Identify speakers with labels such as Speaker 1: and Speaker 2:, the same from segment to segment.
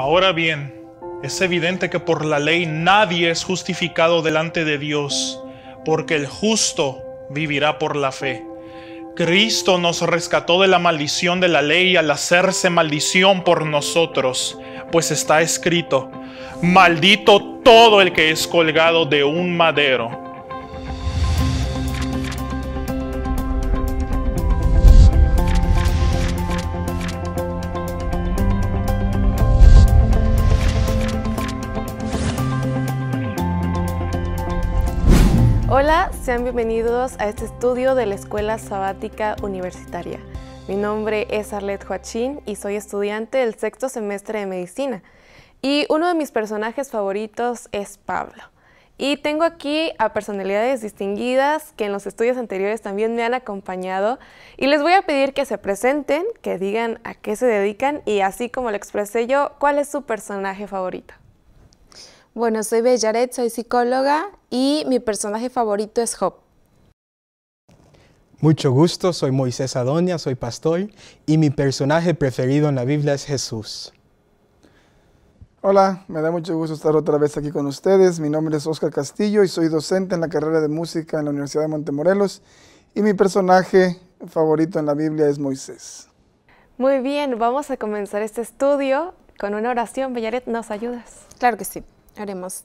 Speaker 1: Ahora bien, es evidente que por la ley nadie es justificado delante de Dios, porque el justo vivirá por la fe. Cristo nos rescató de la maldición de la ley al hacerse maldición por nosotros, pues está escrito, maldito todo el que es colgado de un madero
Speaker 2: Hola, sean bienvenidos a este estudio de la Escuela Sabática Universitaria. Mi nombre es Arlette Joachín y soy estudiante del sexto semestre de Medicina. Y uno de mis personajes favoritos es Pablo. Y tengo aquí a personalidades distinguidas que en los estudios anteriores también me han acompañado y les voy a pedir que se presenten, que digan a qué se dedican y así como lo expresé yo, cuál es su personaje favorito. Bueno, soy Bellaret, soy psicóloga y mi personaje favorito es Job.
Speaker 1: Mucho gusto, soy Moisés Adonia, soy pastor y mi personaje preferido en la Biblia es Jesús.
Speaker 3: Hola, me da mucho gusto estar otra vez aquí con ustedes. Mi nombre es Oscar Castillo y soy docente en la carrera de música en la Universidad de Montemorelos y mi personaje favorito en la Biblia es Moisés.
Speaker 2: Muy bien, vamos a comenzar este estudio con una oración. Bellaret, ¿nos ayudas? Claro que sí. Haremos.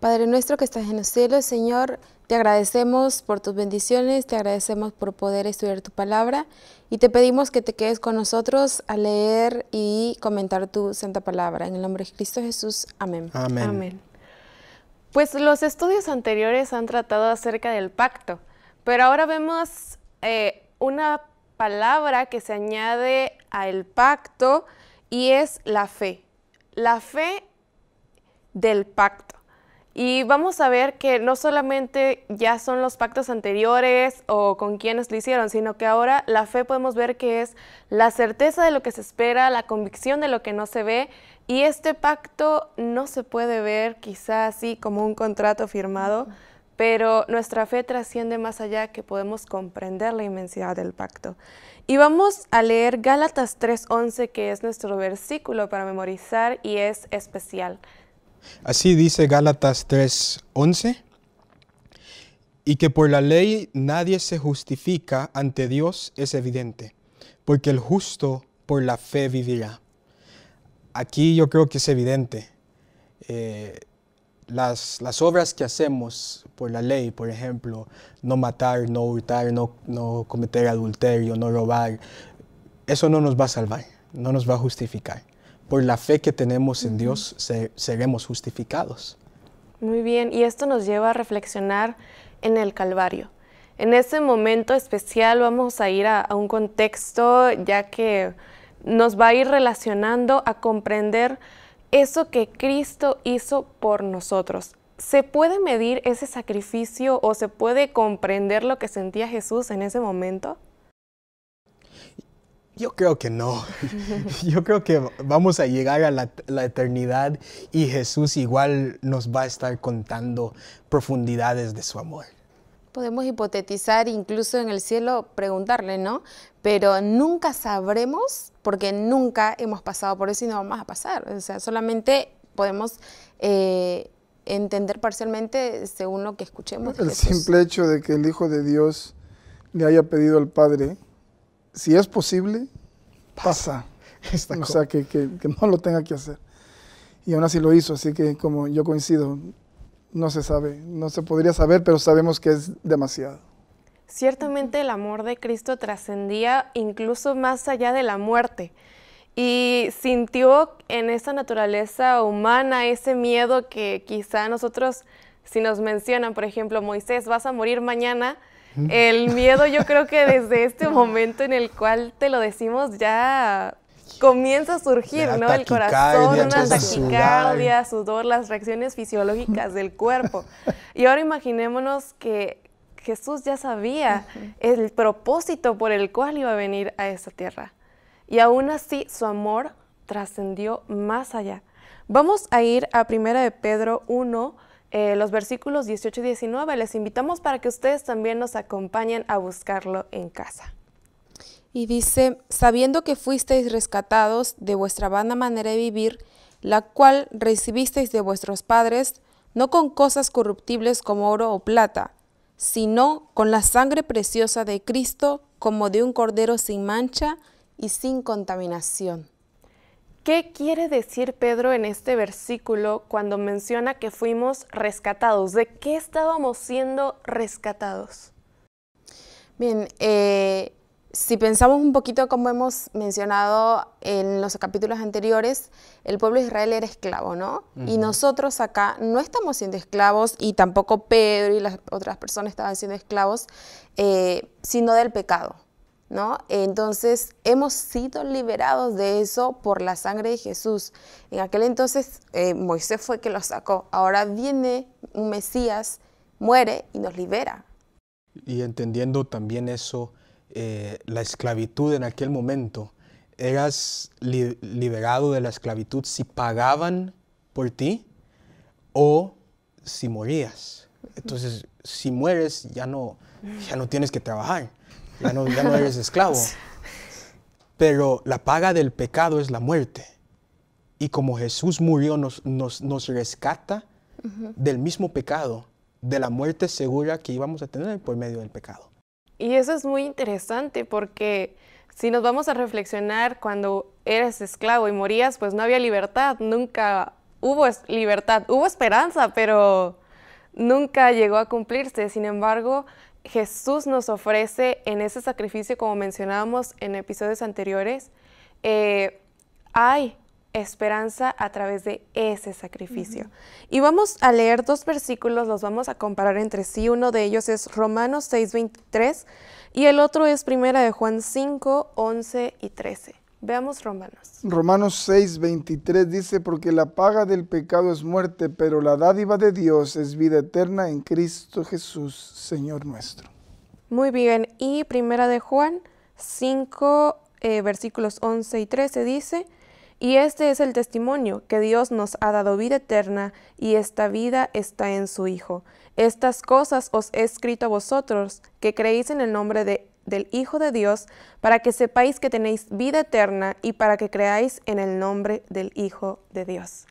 Speaker 2: Padre nuestro que estás en los cielos, Señor, te agradecemos por tus bendiciones, te agradecemos por poder estudiar tu palabra y te pedimos que te quedes con nosotros a leer y comentar tu santa palabra. En el nombre de Cristo Jesús. Amén. Amén. Pues los estudios anteriores han tratado acerca del pacto, pero ahora vemos eh, una palabra que se añade al pacto y es la fe. La fe del pacto. Y vamos a ver que no solamente ya son los pactos anteriores o con quienes lo hicieron, sino que ahora la fe podemos ver que es la certeza de lo que se espera, la convicción de lo que no se ve. Y este pacto no se puede ver quizás así como un contrato firmado, pero nuestra fe trasciende más allá que podemos comprender la inmensidad del pacto. Y vamos a leer Gálatas 3.11, que es nuestro versículo para memorizar y es especial.
Speaker 1: Así dice Gálatas 3:11, y que por la ley nadie se justifica ante Dios es evidente, porque el justo por la fe vivirá. Aquí yo creo que es evidente. Eh, las, las, obras que hacemos por la ley, por ejemplo, no matar, no hurtar, no cometer adulterio, no robar, eso no nos va a salvar, no nos va a justificar por la fe que tenemos en Dios seremos justificados.
Speaker 2: Muy bien, y esto nos lleva a reflexionar en el Calvario. En ese momento especial vamos a ir a un contexto ya que nos va a ir relacionando a comprender eso que Cristo hizo por nosotros. ¿Se puede medir ese sacrificio o se puede comprender lo que sentía Jesús en ese momento?
Speaker 1: Yo creo que no. Yo creo que vamos a llegar a la, eternidad y Jesús igual nos va a estar contando profundidades de su amor.
Speaker 2: Podemos hipotetizar incluso en el cielo, preguntarle, ¿no? Pero nunca sabremos porque nunca hemos pasado por eso y no vamos a pasar. O sea, solamente podemos eh, entender parcialmente según lo que escuchemos. el simple
Speaker 3: hecho de que el Hijo de Dios le haya pedido al Padre si es posible, pasa. o sea, que, no lo tenga que hacer. Y aún así lo hizo, así que como yo coincido, no se sabe, no se podría saber, pero sabemos que es demasiado.
Speaker 2: Ciertamente el amor de Cristo trascendía incluso más allá de la muerte y sintió en esa naturaleza humana ese miedo que quizá nosotros, si nos mencionan, por ejemplo, Moisés, vas a morir mañana, el miedo yo creo que desde este momento en el cual te lo decimos ya comienza a surgir, ¿no? El corazón, una taquicardia, sudor, las reacciones fisiológicas del cuerpo. Y ahora imaginémonos que Jesús ya sabía el propósito por el cual iba a venir a esta tierra. Y aún así su amor trascendió más allá. Vamos a ir a primera de Pedro 1, eh, los versículos 18 y 19. Les invitamos para que ustedes también nos acompañen a buscarlo en casa. Y dice, sabiendo que fuisteis rescatados de vuestra vana manera de vivir, la cual recibisteis de vuestros padres, no con cosas corruptibles como oro o plata, sino con la sangre preciosa de Cristo como de un cordero sin mancha y sin contaminación. ¿Qué quiere decir Pedro en este versículo cuando menciona que fuimos rescatados? ¿De qué estábamos siendo rescatados? Bien, eh, si pensamos un poquito como hemos mencionado en los capítulos anteriores, el pueblo de Israel era esclavo, ¿no? Y nosotros acá no estamos siendo esclavos y tampoco Pedro y las otras personas estaban siendo esclavos, eh, sino del pecado. Entonces hemos sido liberados de eso por la sangre de Jesús. En aquel entonces eh, Moisés fue quien lo sacó. Ahora viene un Mesías, muere y nos libera.
Speaker 1: Y entendiendo también eso, eh, la esclavitud en aquel momento, eras liberado de la esclavitud si pagaban por ti o si morías. Entonces, si mueres, ya no, ya no tienes que trabajar ya no, eres esclavo. Pero la paga del pecado es la muerte. Y como Jesús murió, nos, nos, rescata del mismo pecado, de la muerte segura que íbamos a tener por medio del pecado.
Speaker 2: Y eso es muy interesante porque si nos vamos a reflexionar, cuando eres esclavo y morías, pues no había libertad, nunca hubo libertad, hubo esperanza, pero nunca llegó a cumplirse. Sin embargo, Jesús nos ofrece en ese sacrificio, como mencionábamos en episodios anteriores, eh, hay esperanza a través de ese sacrificio. Y vamos a leer dos versículos, los vamos a comparar entre sí. Uno de ellos es Romanos 6.23 y el otro es Primera de Juan 5, 11 y 13. Veamos Romanos.
Speaker 3: Romanos 6, 23 dice, porque la paga del pecado es muerte, pero la dádiva de Dios es vida eterna en Cristo Jesús, Señor nuestro.
Speaker 2: Muy bien, y primera de Juan 5, eh, versículos 11 y 13 dice, y este es el testimonio, que Dios nos ha dado vida eterna, y esta vida está en su Hijo. Estas cosas os he escrito a vosotros, que creéis en el nombre de del Hijo de Dios, para que sepáis que tenéis vida eterna y para que creáis en el nombre del Hijo de Dios.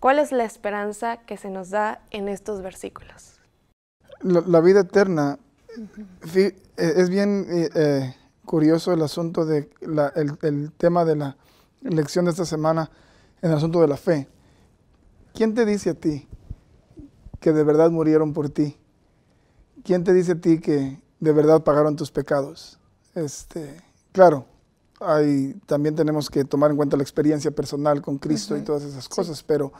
Speaker 2: ¿Cuál es la esperanza que se nos da en estos
Speaker 4: versículos?
Speaker 3: La, vida eterna, e, es bien e, e, curioso el asunto de el, el, tema de la lección de esta semana, en el asunto de la fe. ¿Quién te dice a ti que de verdad murieron por ti? ¿Quién te dice a ti que de verdad pagaron tus pecados. Este, claro, hay, también tenemos que tomar en cuenta la experiencia personal con Cristo y todas esas cosas, pero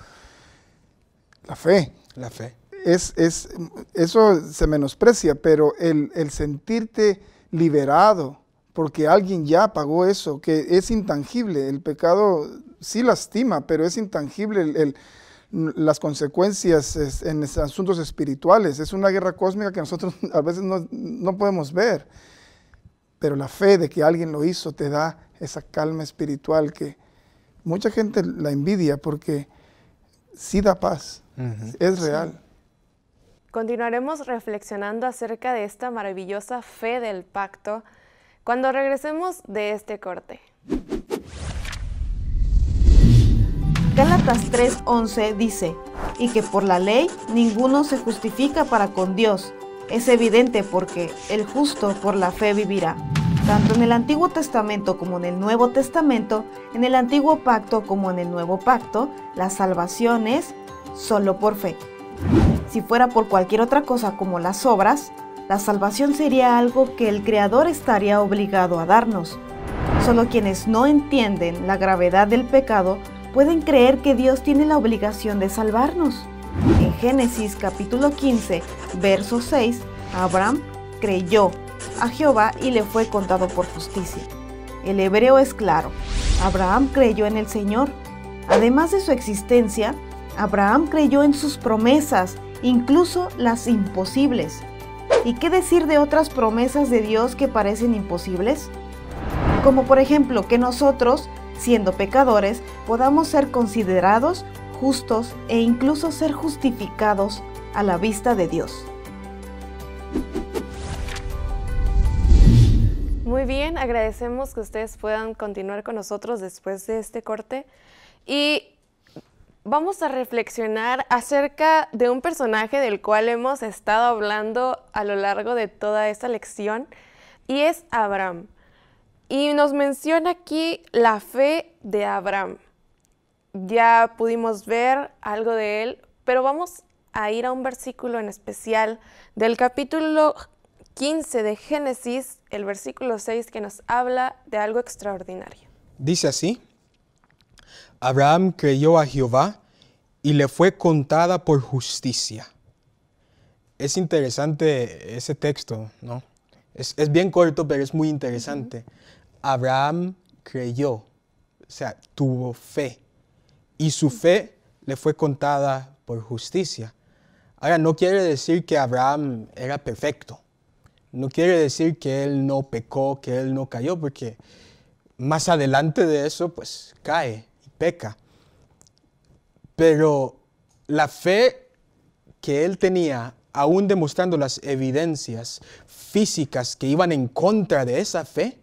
Speaker 3: la fe. La fe. Es, es, eso se menosprecia, pero el, el sentirte liberado, porque alguien ya pagó eso, que es intangible, el pecado sí lastima, pero es intangible el las consecuencias en asuntos espirituales. Es una guerra cósmica que nosotros a veces no, podemos ver, pero la fe de que alguien lo hizo te da esa calma espiritual que mucha gente la envidia porque sí da paz, es real.
Speaker 2: Continuaremos reflexionando acerca de esta maravillosa fe del pacto cuando regresemos de este corte.
Speaker 4: Gálatas 3:11 dice, y que por la ley ninguno se justifica para con Dios. Es evidente porque el justo por la fe vivirá. Tanto en el Antiguo Testamento como en el Nuevo Testamento, en el Antiguo Pacto como en el Nuevo Pacto, la salvación es solo por fe. Si fuera por cualquier otra cosa como las obras, la salvación sería algo que el Creador estaría obligado a darnos. Solo quienes no entienden la gravedad del pecado pueden creer que Dios tiene la obligación de salvarnos. En Génesis capítulo 15, verso 6, Abraham creyó a Jehová y le fue contado por justicia. El hebreo es claro, Abraham creyó en el Señor. Además de su existencia, Abraham creyó en sus promesas, incluso las imposibles. ¿Y qué decir de otras promesas de Dios que parecen imposibles? Como por ejemplo que nosotros siendo pecadores, podamos ser considerados justos e incluso ser justificados a la vista de Dios.
Speaker 2: Muy bien, agradecemos que ustedes puedan continuar con nosotros después de este corte y vamos a reflexionar acerca de un personaje del cual hemos estado hablando a lo largo de toda esta lección y es Abraham. Y nos menciona aquí la fe de Abraham. Ya pudimos ver algo de él, pero vamos a ir a un versículo en especial del capítulo 15 de Génesis, el versículo 6, que nos habla de algo extraordinario.
Speaker 1: Dice así, Abraham creyó a Jehová y le fue contada por justicia. Es interesante ese texto, ¿no? Es, bien corto, pero es muy interesante. Abraham creyó, o sea, tuvo fe, y su fe le fue contada por justicia. Ahora, no quiere decir que Abraham era perfecto, no quiere decir que él no pecó, que él no cayó, porque más adelante de eso, pues cae y peca. Pero la fe que él tenía, aún demostrando las evidencias físicas que iban en contra de esa fe,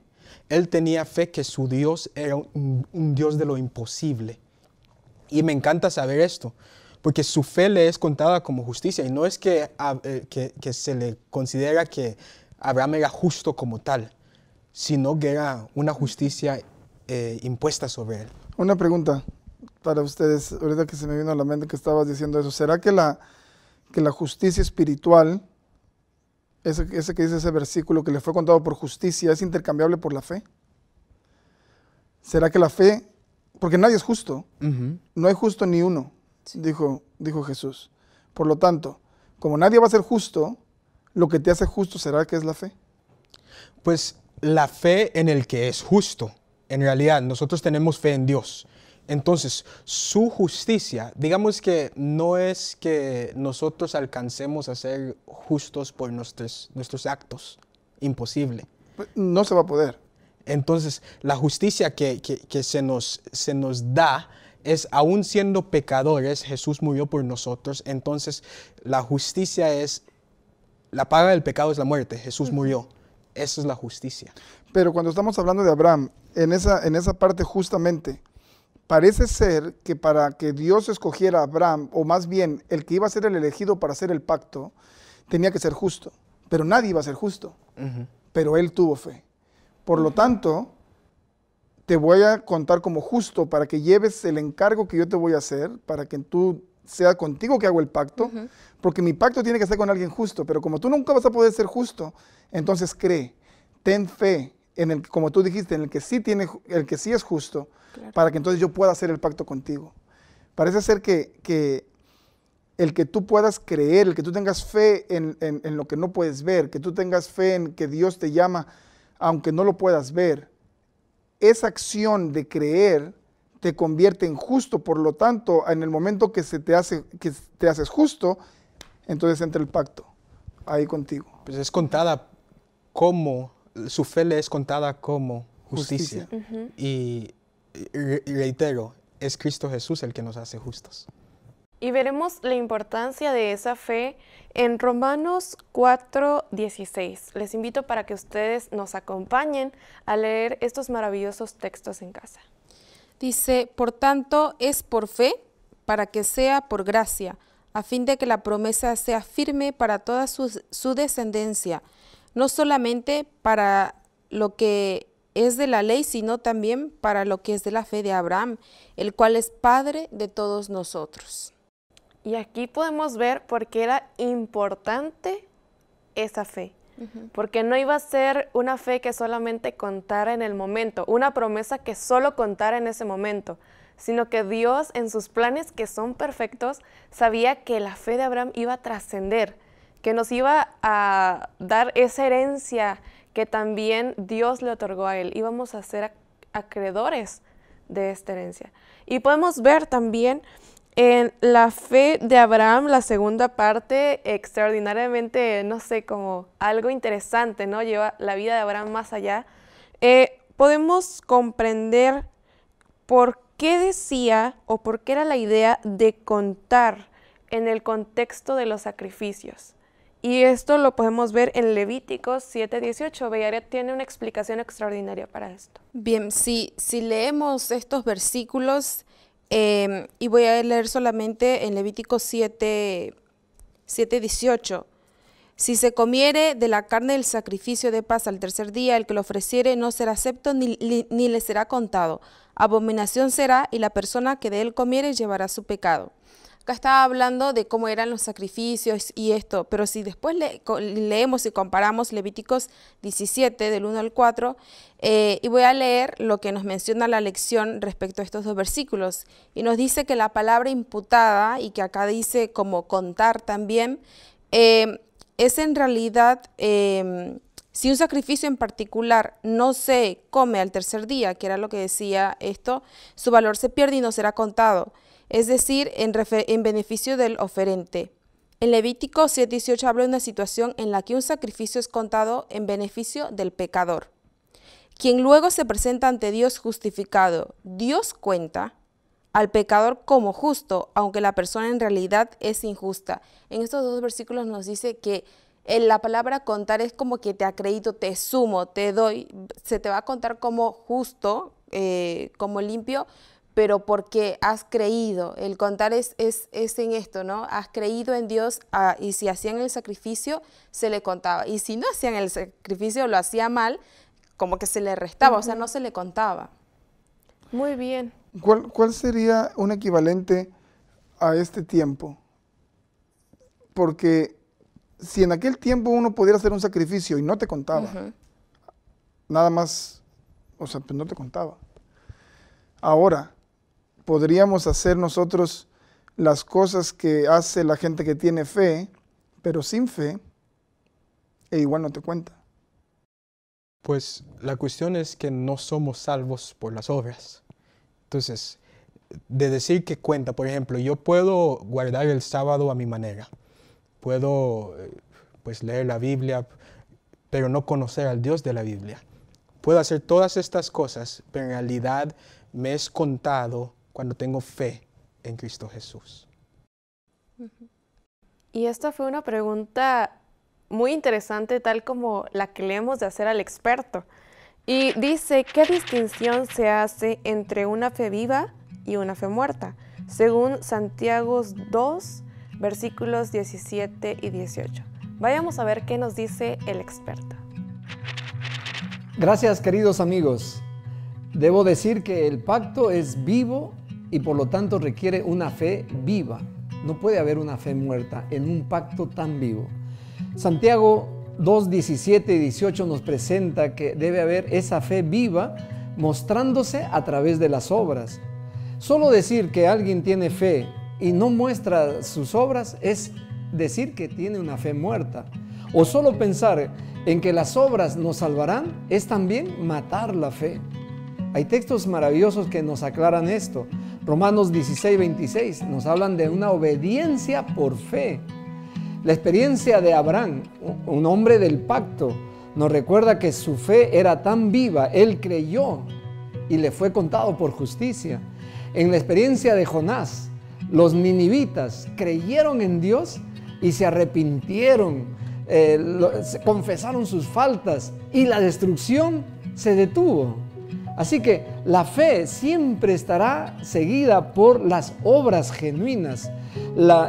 Speaker 1: él tenía fe que su Dios era un, Dios de lo imposible. Y me encanta saber esto, porque su fe le es contada como justicia. Y no es que, ah, eh, que, se le considera que Abraham era justo como tal, sino que era una justicia eh, impuesta sobre él.
Speaker 3: Una pregunta para ustedes, ahorita que se me vino a la mente que estabas diciendo eso, ¿será que la, que la justicia espiritual ese, que dice ese versículo que le fue contado por justicia, es intercambiable por la fe? ¿Será que la fe, porque nadie es justo, no hay justo ni uno, dijo, dijo Jesús. Por lo tanto, como nadie va a ser justo, lo que te hace justo será que es la fe.
Speaker 1: Pues la fe en el que es justo. En realidad, nosotros tenemos fe en Dios. Entonces, su justicia, digamos que no es que nosotros alcancemos a ser justos por nuestros, nuestros actos, imposible. Pues, no se va a poder. Entonces, la justicia que, se, nos, se nos da es, aún siendo pecadores, Jesús murió por nosotros. Entonces, la justicia es, la paga del pecado es la muerte, Jesús murió. Esa es la justicia.
Speaker 3: Pero cuando estamos hablando de Abraham, en esa, en esa parte justamente, Parece ser que para que Dios escogiera a Abraham, o más bien el que iba a ser el elegido para hacer el pacto, tenía que ser justo. Pero nadie iba a ser justo. Pero él tuvo fe. Por lo tanto, te voy a contar como justo para que lleves el encargo que yo te voy a hacer, para que tú sea contigo que hago el pacto, porque mi pacto tiene que ser con alguien justo. Pero como tú nunca vas a poder ser justo, entonces cree, ten fe, como tú dijiste, en el que sí, tiene, el que sí es justo, para que entonces yo pueda hacer el pacto contigo. Parece ser que, el que tú puedas creer, el que tú tengas fe en, lo que no puedes ver, que tú tengas fe en que Dios te llama aunque no lo puedas ver, esa acción de creer te convierte en justo, por lo tanto, en el momento que, se te, hace, que te haces justo, entonces
Speaker 1: entra el pacto ahí contigo. Pues es contada cómo su fe le es contada como justicia. Y reitero, es Cristo Jesús el que nos hace justos.
Speaker 2: Y veremos la importancia de esa fe en Romanos 4:16. Les invito para que ustedes nos acompañen a leer estos maravillosos textos en casa. Dice, por tanto, es por fe para que sea por gracia, a fin de que la promesa sea firme para toda su descendencia no solamente para lo que es de la ley, sino también para lo que es de la fe de Abraham, el cual es Padre de todos nosotros. Y aquí podemos ver por qué era importante esa fe, porque no iba a ser una fe que solamente contara en el momento, una promesa que solo contara en ese momento, sino que Dios en sus planes que son perfectos sabía que la fe de Abraham iba a trascender, que nos iba a dar esa herencia que también Dios le otorgó a él. Íbamos a ser acreedores de esta herencia. Y podemos ver también en la fe de Abraham, la segunda parte, extraordinariamente, no sé, como algo interesante, ¿no? Lleva la vida de Abraham más allá. Eh, podemos comprender por qué decía o por qué era la idea de contar en el contexto de los sacrificios. Y esto lo podemos ver en Levíticos 7:18. Bellaret tiene una explicación extraordinaria para esto. Bien, si, si leemos estos versículos, em, y voy a leer solamente en Levíticos 7, 7, 18. Si se comiere de la carne del sacrificio de paz al tercer día, el que lo ofreciere no será acepto ni, ni, le será contado. Abominación será, y la persona que de él comiere llevará su pecado acá estaba hablando de cómo eran los sacrificios y esto, pero si después le, leemos y comparamos Levíticos 17, del 1 al 4, eh, y voy a leer lo que nos menciona la lección respecto a estos dos versículos, y nos dice que la palabra imputada, y que acá dice como contar también, eh, es en realidad... Em, si un sacrificio en particular no se come al tercer día, que era lo que decía esto, su valor se pierde y no será contado es decir, en, beneficio del oferente. En Levítico 7.18 habla de una situación en la que un sacrificio es contado en beneficio del pecador, quien luego se presenta ante Dios justificado. Dios cuenta al pecador como justo, aunque la persona en realidad es injusta. En estos dos versículos nos dice que en eh, la palabra contar es como que te acredito, te sumo, te doy, se te va a contar como justo, eh, como limpio, pero porque has creído. El contar es, es, en esto, ¿no? Has creído en Dios ah, y si hacían el sacrificio, se le contaba. Y si no hacían el sacrificio, lo hacía mal, como que se le restaba, o sea, no se le contaba. Muy bien.
Speaker 3: ¿Cuál, sería un equivalente a este tiempo? Porque si en aquel tiempo uno pudiera hacer un sacrificio y no te contaba, nada más, o sea, pues no te contaba. Ahora, podríamos hacer nosotros las cosas que hace la gente que tiene fe, pero sin fe, e igual no te cuenta.
Speaker 1: Pues la cuestión es que no somos salvos por las obras. Entonces, de decir que cuenta, por ejemplo, yo puedo guardar el sábado a mi manera, puedo eh, pues leer la Biblia, pero no conocer al Dios de la Biblia. Puedo hacer todas estas cosas, pero en realidad me es contado cuando tengo fe en Cristo Jesús.
Speaker 2: Y esta fue una pregunta muy interesante, tal como la que le hemos de hacer al experto. Y dice, ¿qué distinción se hace entre una fe viva y una fe muerta? Según Santiago 2, versículos 17 y 18. Vayamos a ver qué nos dice el experto.
Speaker 5: Gracias queridos amigos. Debo decir que el pacto es vivo y por lo tanto requiere una fe viva. No puede haber una fe muerta en un pacto tan vivo. Santiago 2, 17 y 18 nos presenta que debe haber esa fe viva mostrándose a través de las obras. Solo decir que alguien tiene fe y no muestra sus obras es decir que tiene una fe muerta. O solo pensar en que las obras nos salvarán es también matar la fe. Hay textos maravillosos que nos aclaran esto. Romanos 16, 26 nos hablan de una obediencia por fe. La experiencia de Abraham, un hombre del pacto, nos recuerda que su fe era tan viva, él creyó y le fue contado por justicia. En la experiencia de Jonás, los ninivitas creyeron en Dios y se arrepintieron, eh, confesaron sus faltas y la destrucción se detuvo. Así que la fe siempre estará seguida por las obras genuinas.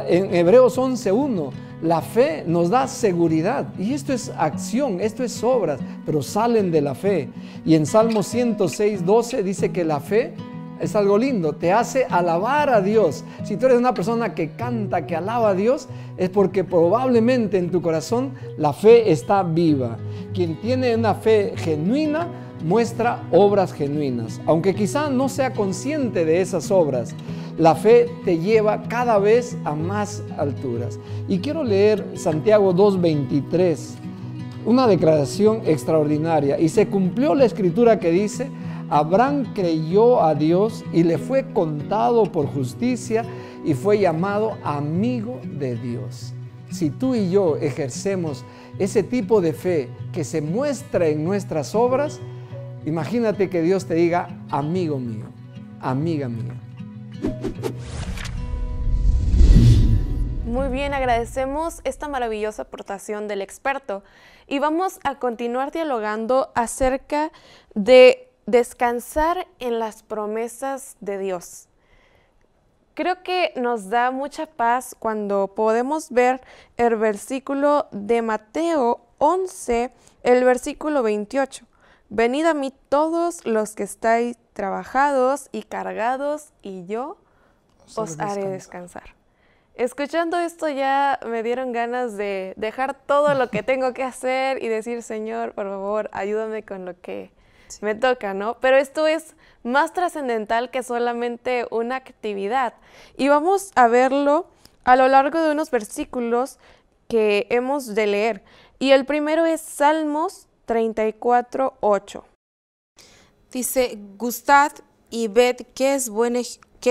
Speaker 5: en Hebreos 11.1, la fe nos da seguridad y esto es acción, esto es obras, pero salen de la fe. Y en Salmo 106.12 dice que la fe es algo lindo, te hace alabar a Dios. Si tú eres una persona que canta, que alaba a Dios, es porque probablemente en tu corazón la fe está viva. Quien tiene una fe genuina, muestra obras genuinas. Aunque quizá no sea consciente de esas obras, la fe te lleva cada vez a más alturas. Y quiero leer Santiago 2.23, una declaración extraordinaria. Y se cumplió la escritura que dice, Abraham creyó a Dios y le fue contado por justicia y fue llamado amigo de Dios. Si tú y yo ejercemos ese tipo de fe que se muestra en nuestras obras, Imagínate que Dios te diga, amigo mío, amiga mía.
Speaker 2: Muy bien, agradecemos esta maravillosa aportación del experto y vamos a continuar dialogando acerca de descansar en las promesas de Dios. Creo que nos da mucha paz cuando podemos ver el versículo de Mateo 11, el versículo 28, Venid a mí todos los que estáis trabajados y cargados, y yo os, haré descansar. Escuchando esto ya me dieron ganas de dejar todo lo que tengo que hacer y decir, Señor, por favor, ayúdame con lo que me toca, ¿no? Pero esto es más trascendental que solamente una actividad. Y vamos a verlo a lo largo de unos versículos que hemos de leer. Y el primero es Salmos 34.8. Dice, gustad y ved qué, es bueno,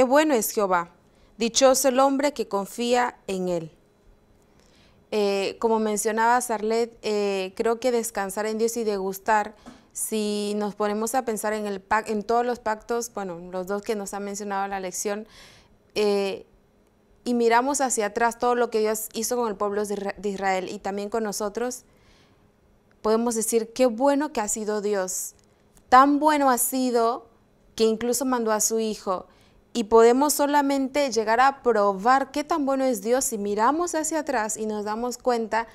Speaker 2: bueno es Jehová. Dichoso el hombre que confía en él. Eh, como mencionaba Sarlet, eh, creo que descansar en Dios y degustar, si nos ponemos a pensar en, el en todos los pactos, bueno, los dos que nos ha mencionado la lección, eh, y miramos hacia atrás todo lo que Dios hizo con el pueblo de Israel y también con nosotros, podemos decir, qué bueno que ha sido Dios. Tan bueno ha sido que incluso mandó a su Hijo. Y podemos solamente llegar a probar qué tan bueno es Dios si miramos hacia atrás y nos damos cuenta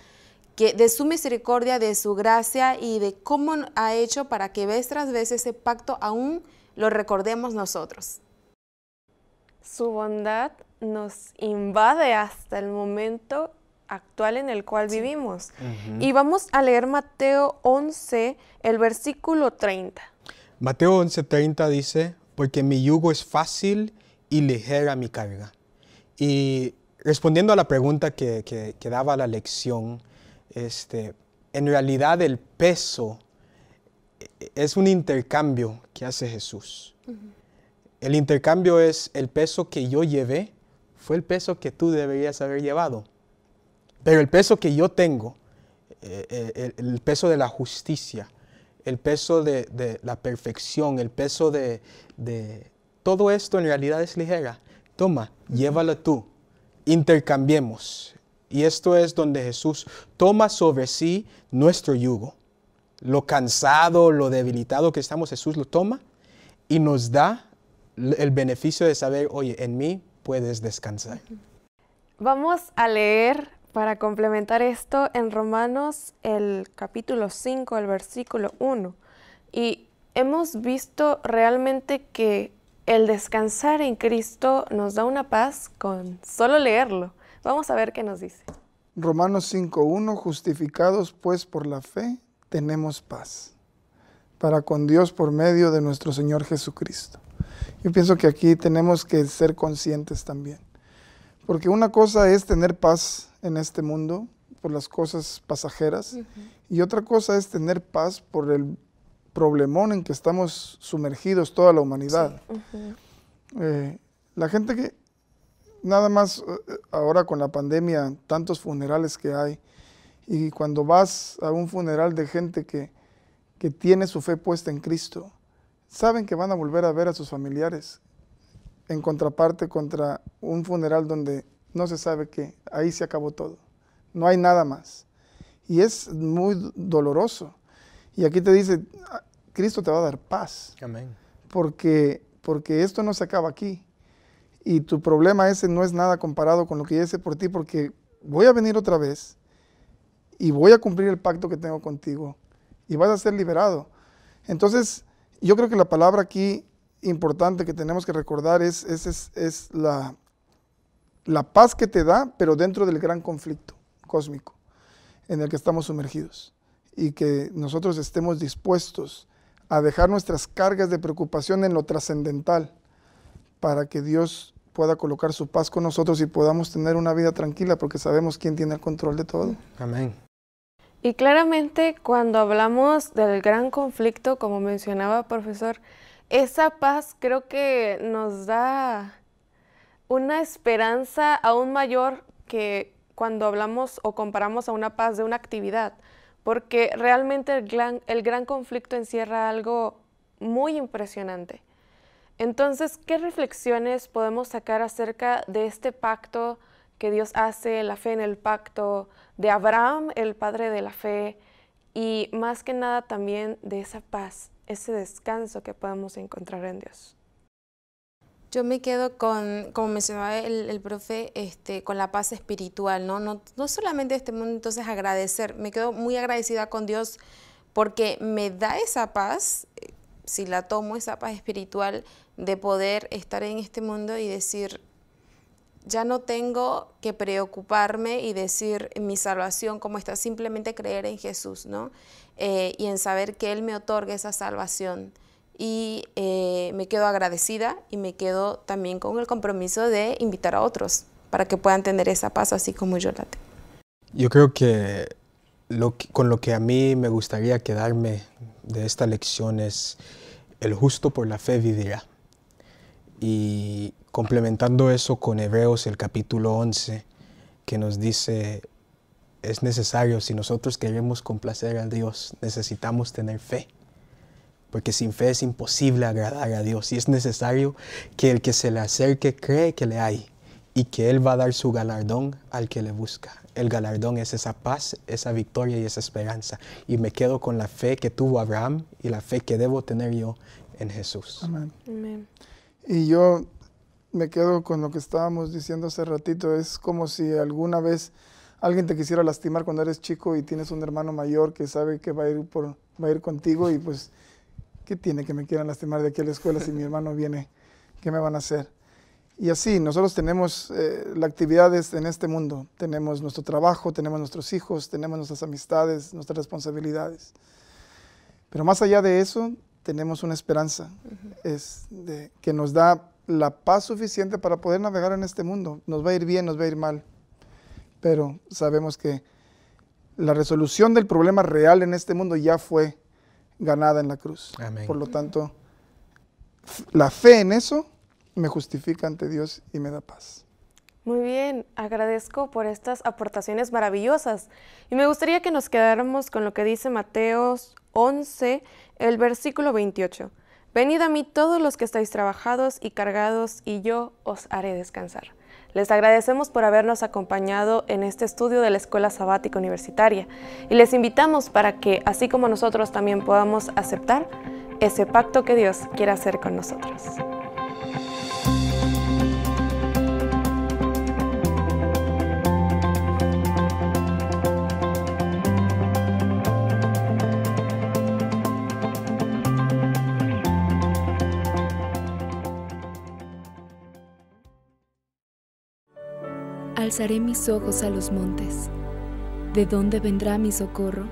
Speaker 2: que de su misericordia, de su gracia y de cómo ha hecho para que vez tras vez ese pacto aún lo recordemos nosotros. Su bondad nos invade hasta el momento actual en el cual vivimos. Y vamos a leer Mateo 11, el versículo 30.
Speaker 1: Mateo 11, 30 dice, porque mi yugo es fácil y ligera mi carga. Y respondiendo a la pregunta que, daba la lección, este, en realidad el peso e, es un intercambio que hace Jesús. El intercambio es el peso que yo llevé, fue el peso que tú deberías haber llevado. Pero el peso que yo tengo, eh, eh, el, peso de la justicia, el peso de, la perfección, el peso de, de, todo esto en realidad es ligera. Toma, llévalo tú, intercambiemos. Y esto es donde Jesús toma sobre sí nuestro yugo. Lo cansado, lo debilitado que estamos, Jesús lo toma y nos da el beneficio de saber, oye, en mí puedes descansar.
Speaker 2: Vamos a leer para complementar esto, en Romanos el capítulo 5, el versículo 1, y hemos visto realmente que el descansar en Cristo nos da una paz con solo leerlo. Vamos a ver qué nos dice.
Speaker 3: Romanos 1, justificados pues por la fe, tenemos paz para con Dios por medio de nuestro Señor Jesucristo. Yo pienso que aquí tenemos que ser conscientes también. Porque una cosa es tener paz en este mundo por las cosas pasajeras y otra cosa es tener paz por el problemón en que estamos sumergidos toda la humanidad. Eh, la gente que, nada más eh, ahora con la pandemia, tantos funerales que hay, y cuando vas a un funeral de gente que tiene su fe puesta en Cristo, saben que van a volver a ver a sus familiares, en contraparte contra un funeral donde no se sabe que ahí se acabó todo, no hay nada más. Y es muy doloroso. Y aquí te dice, ah, Cristo te va a dar paz. Amén. Porque, porque esto no se acaba aquí. Y tu problema ese no es nada comparado con lo que hice por ti, porque voy a venir otra vez y voy a cumplir el pacto que tengo contigo y vas a ser liberado. Entonces, yo creo que la palabra aquí importante que tenemos que recordar es, la, la paz que te da, pero dentro del gran conflicto cósmico en el que estamos sumergidos. Y que nosotros estemos dispuestos a dejar nuestras cargas de preocupación en lo trascendental para que Dios pueda colocar su paz con nosotros y podamos tener una vida tranquila porque sabemos quién tiene el control de todo.
Speaker 1: Amén.
Speaker 2: Y claramente cuando hablamos del gran conflicto, como mencionaba profesor, esa paz creo que nos da una esperanza aún mayor que cuando hablamos o comparamos a una paz de una actividad, porque realmente el gran, conflicto encierra algo muy impresionante. Entonces, ¿qué reflexiones podemos sacar acerca de este pacto que Dios hace, la fe en el pacto de Abraham, el padre de la fe, y más que nada también de esa paz ese descanso que podemos encontrar en Dios. Yo me quedo con, como mencionaba el, profe, este, con la paz espiritual, ¿no? No, no solamente este mundo, entonces agradecer. Me quedo muy agradecida con Dios porque me da esa paz, eh, si la tomo, esa paz espiritual, de poder estar en este mundo y decir, ya no tengo que preocuparme y decir mi salvación como está, simplemente creer en Jesús, ¿no? Eh, y en saber que Él me otorga esa salvación. Y eh, me quedo agradecida y me quedo también con el compromiso de invitar a otros para que puedan tener esa paz así como yo la tengo.
Speaker 1: Yo creo que, lo que con lo que a mí me gustaría quedarme de esta lección es el justo por la fe vivirá. Y complementando eso con Hebreos el capítulo 11, que nos dice, es necesario, si nosotros queremos complacer a Dios, necesitamos tener fe. Porque sin fe es imposible agradar a Dios. Y es necesario que el que se le acerque cree que le hay y que Él va a dar su galardón al que le busca. El galardón es esa paz, esa victoria y esa esperanza. Y me quedo con la fe que tuvo Abraham y la fe que debo tener yo en Jesús.
Speaker 3: Y yo me quedo con lo que estábamos diciendo hace ratito. Es como si alguna vez alguien te quisiera lastimar cuando eres chico y tienes un hermano mayor que sabe que va a ir, por, contigo y pues, ¿qué tiene que me quieran lastimar de aquí a la escuela si mi hermano viene? ¿Qué me van a hacer? Y así, nosotros tenemos eh, las actividades en este mundo, tenemos nuestro trabajo, tenemos nuestros hijos, tenemos nuestras amistades, nuestras responsabilidades. Pero más allá de eso, tenemos una esperanza es que nos da la paz suficiente para poder navegar en este mundo. Nos va a ir bien, nos va a ir mal pero sabemos que la resolución del problema real en este mundo ya fue ganada en la cruz. Por lo tanto, la fe en eso me justifica ante Dios y me da paz.
Speaker 2: Muy bien, agradezco por estas aportaciones maravillosas. Y me gustaría que nos quedáramos con lo que dice Mateos 11, el versículo 28. Venid a mí todos los que estáis trabajados y cargados, y yo os haré descansar. Les agradecemos por habernos acompañado en este estudio de la Escuela Sabática Universitaria y les invitamos para que, así como nosotros, también podamos aceptar ese pacto que Dios quiere hacer con nosotros. Alzaré mis ojos a los montes. ¿De dónde vendrá mi socorro?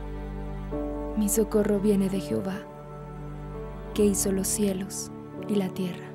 Speaker 2: Mi socorro viene de Jehová, que hizo los cielos y la tierra.